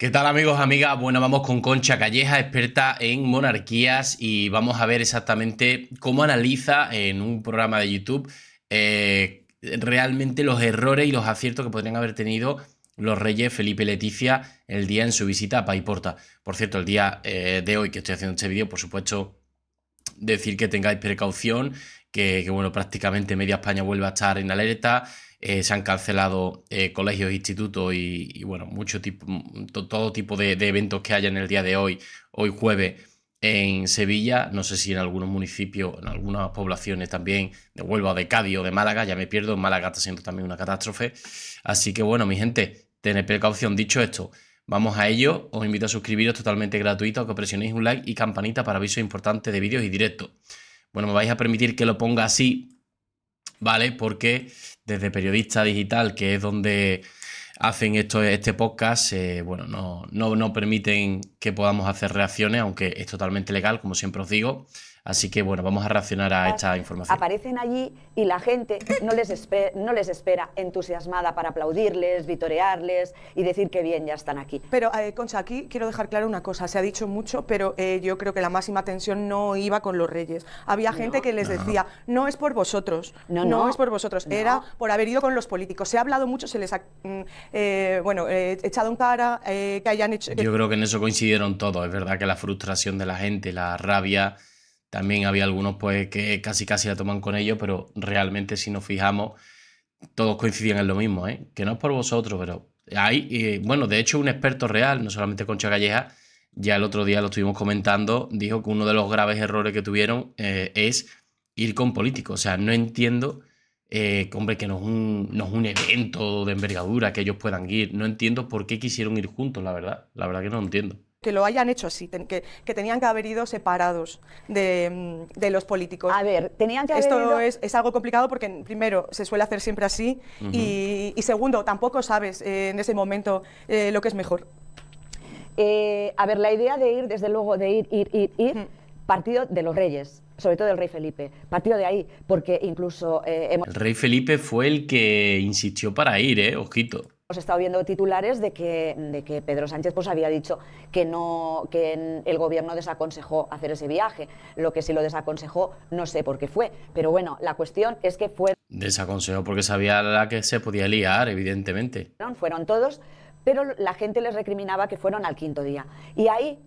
¿Qué tal amigos, amigas? Bueno, vamos con Concha Calleja, experta en monarquías y vamos a ver exactamente cómo analiza en un programa de YouTube eh, realmente los errores y los aciertos que podrían haber tenido los reyes Felipe y Leticia el día en su visita a Paiporta. Por cierto, el día eh, de hoy que estoy haciendo este vídeo, por supuesto, decir que tengáis precaución, que, bueno, prácticamente media España vuelva a estar en alerta, eh, se han cancelado eh, colegios, institutos y, bueno, mucho tipo, mm, todo tipo de, eventos que haya en el día de hoy, hoy jueves en Sevilla, no sé si en algunos municipios, en algunas poblaciones también de Huelva, de Cádiz o de Málaga, ya me pierdo, en Málaga está siendo también una catástrofe. Así que bueno, mi gente, tened precaución. Dicho esto, vamos a ello. Os invito a suscribiros totalmente gratuito, a que presionéis un like y campanita para avisos importantes de vídeos y directos. Bueno, me vais a permitir que lo ponga así ¿vale? Porque desde Periodista Digital, que es donde hacen esto, este podcast, eh, bueno, no, no, no, permiten que podamos hacer reacciones, aunque es totalmente legal, como siempre os digo. Así que bueno, vamos a reaccionar a esta información. Aparecen allí y la gente no les, no les espera entusiasmada para aplaudirles, vitorearles y decir que bien, ya están aquí. Pero, eh, Concha, aquí quiero dejar claro una cosa. Se ha dicho mucho, pero eh, yo creo que la máxima tensión no iba con los reyes. Había gente que les decía, no es por vosotros, no, no es por vosotros, era por haber ido con los políticos. Se ha hablado mucho, se les ha mm, eh, eh, echado en cara que hayan hecho... Yo creo que en eso coincidieron todos. Es verdad que la frustración de la gente, la rabia... También había algunos pues que casi casi la toman con ellos, pero realmente si nos fijamos, todos coincidían en lo mismo, ¿eh? Que no es por vosotros, pero hay, eh, bueno, de hecho un experto real, no solamente Concha galleja ya el otro día lo estuvimos comentando, dijo que uno de los graves errores que tuvieron eh, es ir con políticos. O sea, no entiendo, eh, hombre, que no es, un, no es un evento de envergadura que ellos puedan ir. No entiendo por qué quisieron ir juntos, la verdad. La verdad que no entiendo que lo hayan hecho así, que, que tenían que haber ido separados de, los políticos. A ver, tenían que haber Esto es, es, algo complicado porque, primero, se suele hacer siempre así y, segundo, tampoco sabes eh, en ese momento eh, lo que es mejor. Eh, a ver, la idea de ir, desde luego, de ir, ir, ir, partido de los reyes, sobre todo del rey Felipe, partido de ahí, porque incluso... Hemos... El rey Felipe fue el que insistió para ir, ¿eh? Ojito he estado viendo titulares de que, de que Pedro Sánchez pues, había dicho que, no, que el gobierno desaconsejó hacer ese viaje. Lo que sí lo desaconsejó, no sé por qué fue. Pero bueno, la cuestión es que fue... Desaconsejó porque sabía la que se podía liar, evidentemente. Fueron todos, pero la gente les recriminaba que fueron al quinto día. Y ahí,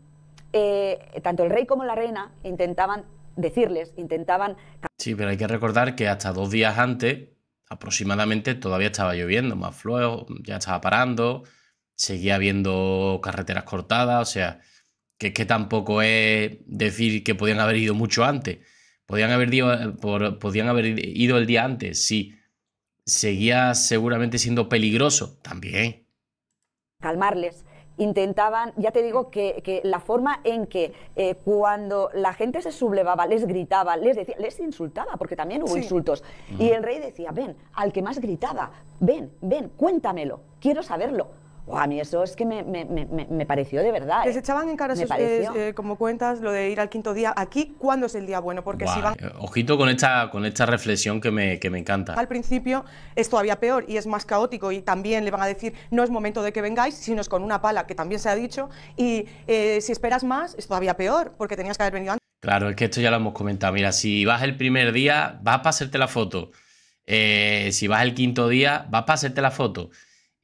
eh, tanto el rey como la reina intentaban decirles, intentaban... Sí, pero hay que recordar que hasta dos días antes aproximadamente todavía estaba lloviendo, más flujo, ya estaba parando, seguía habiendo carreteras cortadas, o sea, que que tampoco es decir que podían haber ido mucho antes. Podían haber ido, eh, podían haber ido el día antes, sí. Seguía seguramente siendo peligroso también. Calmarles intentaban, ya te digo, que, que la forma en que eh, cuando la gente se sublevaba, les gritaba, les, decía, les insultaba, porque también hubo insultos. Y el rey decía, ven, al que más gritaba, ven, ven, cuéntamelo, quiero saberlo, a mí eso es que me, me, me, me pareció de verdad. Les ¿eh? echaban en cara, eh, eh, como cuentas, lo de ir al quinto día. Aquí, ¿cuándo es el día bueno? Porque si van... Ojito con esta, con esta reflexión que me, que me encanta. Al principio es todavía peor y es más caótico y también le van a decir, no es momento de que vengáis, sino es con una pala, que también se ha dicho, y si esperas más es todavía peor, porque tenías que haber venido antes. Claro, es que esto ya lo hemos comentado. Mira, si vas el primer día, vas para hacerte la foto. si vas el quinto día, vas para hacerte la foto.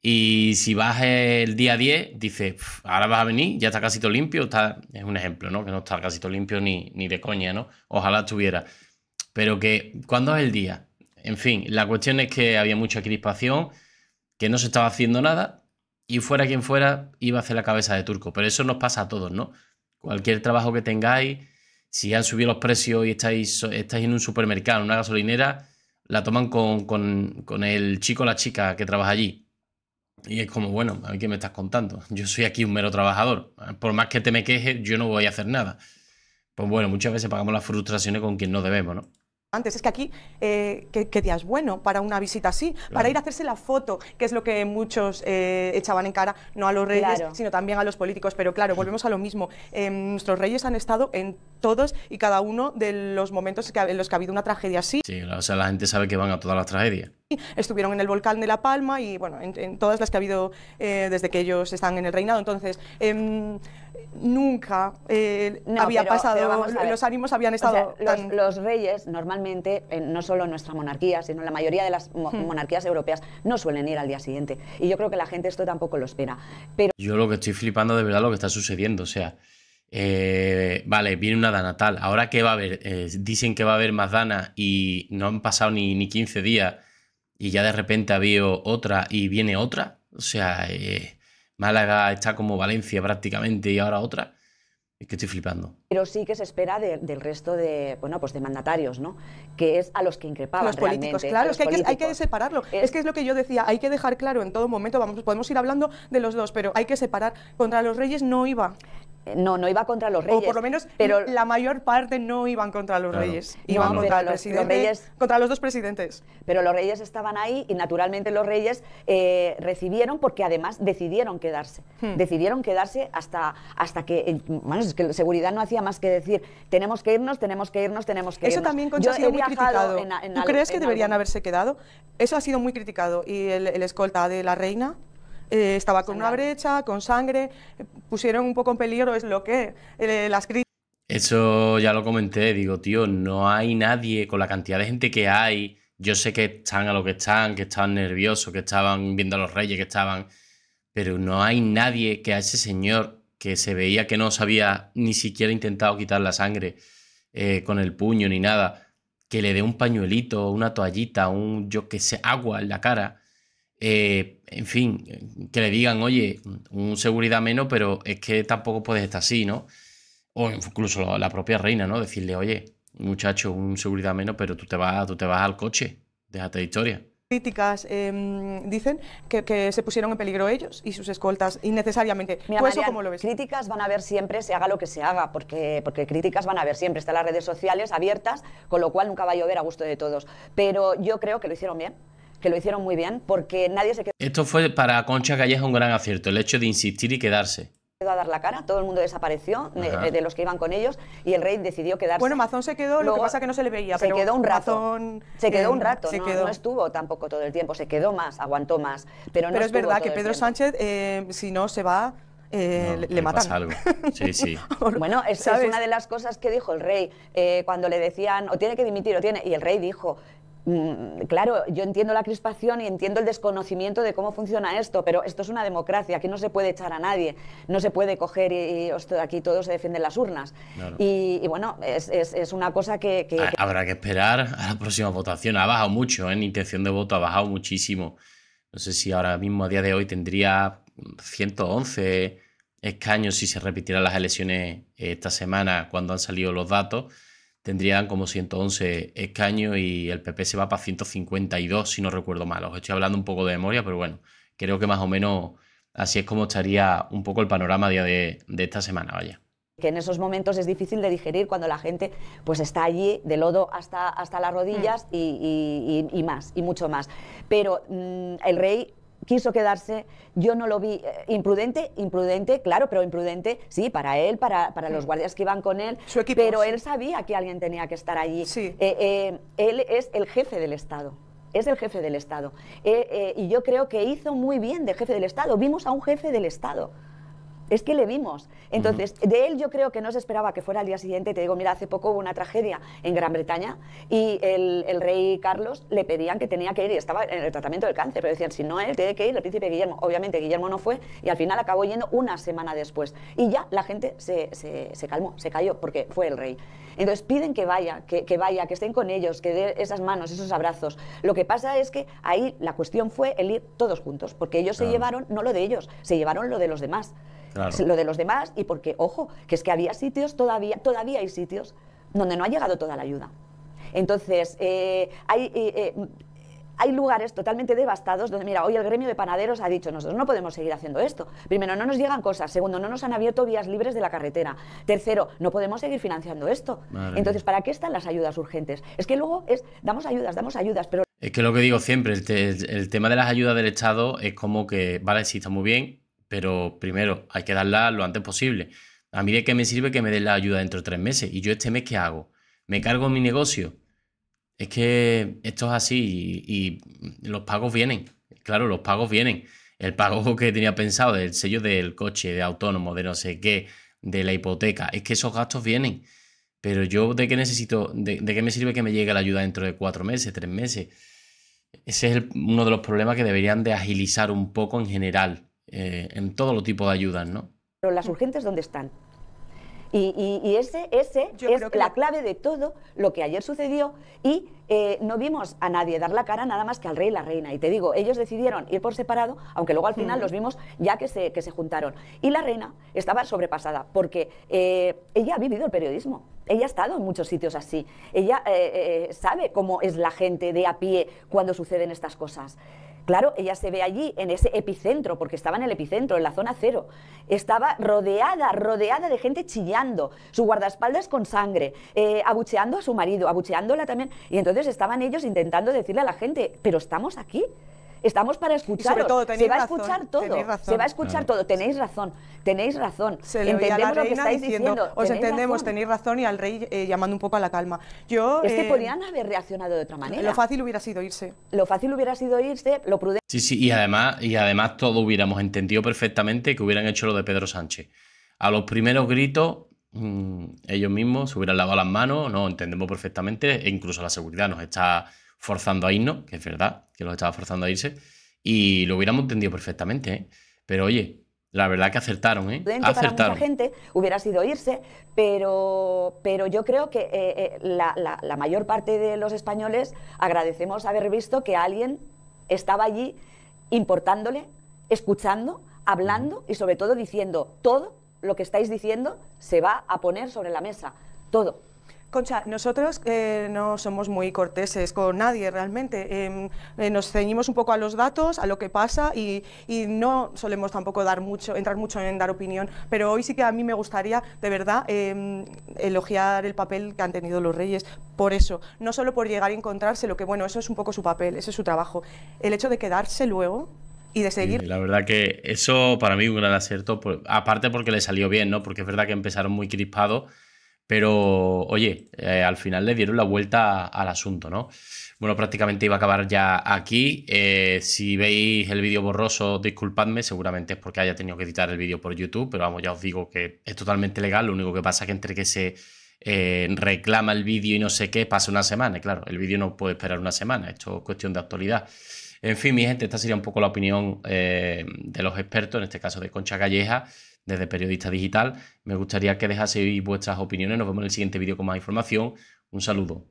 Y si vas el día 10, dices, ahora vas a venir, ya está casi todo limpio. Está, es un ejemplo, ¿no? Que no está casi todo limpio ni, ni de coña, ¿no? Ojalá estuviera. Pero que, ¿cuándo es el día? En fin, la cuestión es que había mucha crispación, que no se estaba haciendo nada y fuera quien fuera iba a hacer la cabeza de turco. Pero eso nos pasa a todos, ¿no? Cualquier trabajo que tengáis, si han subido los precios y estáis, estáis en un supermercado, en una gasolinera, la toman con, con el chico o la chica que trabaja allí y es como, bueno, a mí qué me estás contando. Yo soy aquí un mero trabajador. Por más que te me quejes, yo no voy a hacer nada. Pues bueno, muchas veces pagamos las frustraciones con quien no debemos, ¿no? Antes, es que aquí, eh, ¿qué, día es bueno para una visita así? Para ir a hacerse la foto, que es lo que muchos eh, echaban en cara, no a los reyes, sino también a los políticos. Pero claro, volvemos a lo mismo. Eh, nuestros reyes han estado en todos y cada uno de los momentos que, en los que ha habido una tragedia así. Sí, o sea, la gente sabe que van a todas las tragedias estuvieron en el volcán de La Palma y bueno, en, todas las que ha habido eh, desde que ellos están en el reinado. Entonces, em, nunca eh, había pasado, los ánimos habían estado... los, reyes normalmente, eh, no solo en nuestra monarquía, sino en la mayoría de las hmm. monarquías europeas, no suelen ir al día siguiente. Y yo creo que la gente esto tampoco lo espera. Pero... Yo lo que estoy flipando de verdad lo que está sucediendo, o sea... vale, viene una dana tal. Ahora que va a haber, dicen que va a haber más dana y no han pasado ni, ni 15 días y ya de repente había otra y viene otra. O sea, eh, Málaga está como Valencia prácticamente y ahora otra. Es que estoy flipando. Pero sí que se espera del resto de, bueno, pues de mandatarios, ¿no? Que es a los que increpaban Los políticos, claro, es que hay, que separarlo. Es, es, que es lo que yo decía, hay que dejar claro en todo momento, vamos, podemos ir hablando de los dos, pero hay que separar. Contra los reyes no iba. Eh, no, no iba contra los reyes. O por lo menos pero, la mayor parte no iban contra los reyes. Iban contra, los, dos presidentes. Pero los reyes estaban ahí y naturalmente los reyes eh, recibieron porque además decidieron quedarse. Hmm. Decidieron quedarse hasta, hasta que, eh, bueno, es que la seguridad no hacía más que decir tenemos que irnos, tenemos que irnos, tenemos que irnos. Eso también, ha sido muy criticado. ¿Tú crees que deberían haberse quedado? Eso ha sido muy criticado. ¿Y el escolta de la reina? Eh, estaba con una brecha, con sangre, eh, pusieron un poco en peligro, es lo que eh, las críticas... Eso ya lo comenté, digo, tío, no hay nadie con la cantidad de gente que hay. Yo sé que están a lo que están, que estaban nerviosos, que estaban viendo a los reyes, que estaban... Pero no hay nadie que a ese señor que se veía que no sabía ni siquiera intentado quitar la sangre con el puño ni nada, que le dé un pañuelito, una toallita, un yo que sé, agua en la cara eh, en fin, que le digan, oye, un seguridad menos, pero es que tampoco puedes estar así, ¿no? O incluso la propia reina, ¿no? Decirle, oye, muchacho, un seguridad menos, pero tú te vas, tú te vas al coche, déjate de historia críticas em, dicen que, se pusieron en peligro ellos y sus escoltas innecesariamente. Mira, cómo lo ves? Críticas van a haber siempre, se haga lo que se haga, porque, porque críticas van a haber siempre. Están las redes sociales abiertas, con lo cual nunca va a llover a gusto de todos. Pero yo creo que lo hicieron bien que lo hicieron muy bien, porque nadie se quedó... Esto fue para Concha Calleja un gran acierto, el hecho de insistir y quedarse a dar la cara, todo el mundo desapareció de, los que iban con ellos y el rey decidió quedarse. Bueno, Mazón se quedó, lo que pasa que no se le veía, se quedó un rato. se quedó eh, un rato, no, estuvo tampoco todo el tiempo, se quedó más, aguantó más, pero no Pero es verdad que Pedro Sánchez, eh, si no se va, eh, le, le matan. algo. Sí, sí. bueno, es, es, una de las cosas que dijo el rey cuando le decían o tiene que dimitir o tiene. Y el rey dijo: Mm, claro, yo entiendo la crispación y entiendo el desconocimiento de cómo funciona esto, pero esto es una democracia, aquí no se puede echar a nadie, no se puede coger y, aquí todos se defienden las urnas. Y, bueno, es, una cosa que, Habrá que esperar a la próxima votación. Ha bajado mucho, en ¿eh? intención de voto ha bajado muchísimo. No sé si ahora mismo, a día de hoy, tendría 111 escaños si se repitieran las elecciones eh, esta semana cuando han salido los datos tendrían como 111 escaños y el PP se va para 152, si no recuerdo mal. Os estoy hablando un poco de memoria, pero bueno, creo que más o menos así es como estaría un poco el panorama día de, esta semana, vaya que en esos momentos es difícil de digerir cuando la gente pues está allí de lodo hasta, hasta las rodillas mm. y, más, y mucho más. Pero mm, el rey quiso quedarse, yo no lo vi eh, imprudente, imprudente, claro, pero imprudente, sí, para él, para, para los mm. guardias que iban con él, Su equipo, pero él sabía que alguien tenía que estar allí. Sí. Eh, eh, él es el jefe del Estado. Es el jefe del Estado. y yo creo que hizo muy bien de jefe del Estado. Vimos a un jefe del Estado es que le vimos. Entonces, de él yo creo que no se esperaba que fuera al día siguiente. Te digo, mira, hace poco hubo una tragedia en Gran Bretaña y el, rey Carlos le pedían que tenía que ir y estaba en el tratamiento del cáncer, pero decían, si no él, tiene que ir el príncipe Guillermo. Obviamente Guillermo no fue y al final acabó yendo una semana después. Y ya la gente se, calmó, se cayó, porque fue el rey. Entonces piden que vaya, que, vaya, que estén con ellos, que dé esas manos, esos abrazos. Lo que pasa es que ahí la cuestión fue el ir todos juntos, porque ellos se llevaron no lo de ellos, se llevaron lo de los demás lo de los demás y porque, ojo, que es que había sitios, todavía, todavía hay sitios donde no ha llegado toda la ayuda. Entonces, eh, hay, eh, eh, hay lugares totalmente devastados donde, mira, hoy el gremio de panaderos ha dicho, nosotros no podemos seguir haciendo esto. Primero, no nos llegan cosas. Segundo, no nos han abierto vías libres de la carretera. Tercero, no podemos seguir financiando esto. Entonces, ¿para qué están las ayudas urgentes? Es que luego es, damos ayudas, damos ayudas, pero... Es que lo que digo siempre, el, tema de las ayudas del Estado es como que, vale, sí, está muy bien, pero primero, hay que darla lo antes posible. A mí de qué me sirve que me den la ayuda dentro de tres meses. ¿Y yo este mes qué hago? ¿Me cargo mi negocio? Es que esto es así y, los pagos vienen. Claro, los pagos vienen. El pago que tenía pensado del sello del coche, de autónomo, de no sé qué, de la hipoteca, es que esos gastos vienen. Pero yo, ¿de qué necesito? ¿De, qué me sirve que me llegue la ayuda dentro de cuatro meses, tres meses? Ese es uno de los problemas que deberían de agilizar un poco en general. Eh, en todo lo tipo de ayudas, ¿no? Pero las urgentes, ¿dónde están? Y, ese, ese es la clave de todo lo que ayer sucedió y eh, no vimos a nadie dar la cara nada más que al rey y la reina. Y te digo, ellos decidieron ir por separado, aunque luego al final mm. los vimos ya que se, que se juntaron. Y la reina estaba sobrepasada porque eh, ella ha vivido el periodismo, ella ha estado en muchos sitios así, ella sabe cómo es la gente de a pie cuando suceden estas cosas. Claro, ella se ve allí, en ese epicentro, porque estaba en el epicentro, en la zona cero. Estaba rodeada, rodeada de gente chillando, su guardaespaldas con sangre, eh, abucheando a su marido, abucheándola también. Y entonces estaban ellos intentando decirle a la gente, pero estamos aquí. Estamos para escuchar. se va a escuchar todo. Se va a escuchar todo. Tenéis razón. Tenéis razón. entendemos lo que estáis diciendo. Os entendemos, tenéis razón y al rey eh, llamando un poco a la calma. Yo, es que eh, podrían haber reaccionado de otra manera. Lo fácil hubiera sido irse. Lo fácil hubiera sido irse, lo prudente. Sí, sí, y además, y además todo hubiéramos entendido perfectamente que hubieran hecho lo de Pedro Sánchez. A los primeros gritos mm, ellos mismos se hubieran lavado las manos, no, entendemos perfectamente, e incluso la seguridad nos está forzando a irnos, que es verdad, que los estaba forzando a irse, y lo hubiéramos entendido perfectamente. ¿eh? Pero oye, la verdad que acertaron, ¿eh? Acertaron. gente hubiera sido irse, pero, pero yo creo que eh, eh, la, mayor parte de los españoles agradecemos haber visto que alguien estaba allí importándole, escuchando, hablando y sobre todo diciendo todo lo que estáis diciendo se va a poner sobre la mesa, todo. Concha, nosotros eh, no somos muy corteses con nadie realmente. Em, eh, nos ceñimos un poco a los datos, a lo que pasa y, no solemos tampoco dar mucho, entrar mucho en dar opinión. Pero hoy sí que a mí me gustaría, de verdad, em, elogiar el papel que han tenido los reyes. Por eso, no solo por llegar y encontrarse lo que bueno, eso es un poco su papel, ese es su trabajo. El hecho de quedarse luego y de seguir. la verdad que eso para mí un gran acierto, aparte porque le salió bien, ¿no? Porque es verdad que empezaron muy crispados pero, oye, eh, al final le dieron la vuelta al asunto, ¿no? Bueno, prácticamente iba a acabar ya aquí. Eh, si veis el vídeo borroso, disculpadme, seguramente es porque haya tenido que editar el vídeo por YouTube, pero vamos, ya os digo que es totalmente legal. Lo único que pasa es que entre que se eh, reclama el vídeo y no sé qué, pasa una semana. Y claro, el vídeo no puede esperar una semana, esto es cuestión de actualidad. En fin, mi gente, esta sería un poco la opinión de los expertos, en este caso de Concha Calleja desde Periodista Digital. Me gustaría que dejaseis vuestras opiniones. Nos vemos en el siguiente vídeo con más información. Un saludo.